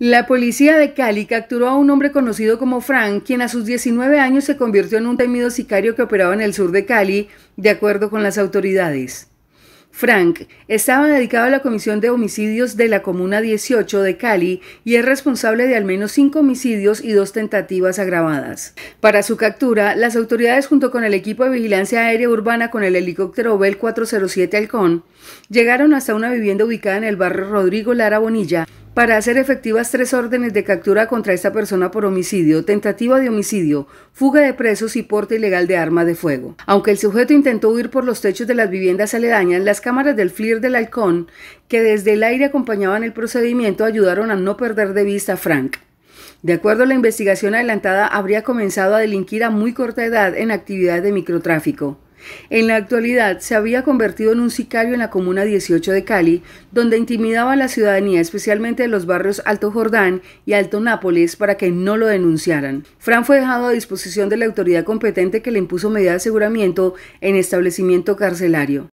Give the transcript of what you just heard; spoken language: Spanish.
La policía de Cali capturó a un hombre conocido como Frank, quien a sus 19 años se convirtió en un temido sicario que operaba en el sur de Cali, de acuerdo con las autoridades. Frank estaba dedicado a la comisión de homicidios de la Comuna 18 de Cali y es responsable de al menos cinco homicidios y dos tentativas agravadas. Para su captura, las autoridades junto con el equipo de vigilancia aérea urbana con el helicóptero Bell 407 Halcón llegaron hasta una vivienda ubicada en el barrio Rodrigo Lara Bonilla, para hacer efectivas tres órdenes de captura contra esta persona por homicidio, tentativa de homicidio, fuga de presos y porte ilegal de arma de fuego. Aunque el sujeto intentó huir por los techos de las viviendas aledañas, las cámaras del FLIR del Halcón, que desde el aire acompañaban el procedimiento, ayudaron a no perder de vista a Frank. De acuerdo a la investigación adelantada, habría comenzado a delinquir a muy corta edad en actividades de microtráfico. En la actualidad se había convertido en un sicario en la Comuna 18 de Cali, donde intimidaba a la ciudadanía, especialmente de los barrios Alto Jordán y Alto Nápoles, para que no lo denunciaran. Fran fue dejado a disposición de la autoridad competente que le impuso medida de aseguramiento en establecimiento carcelario.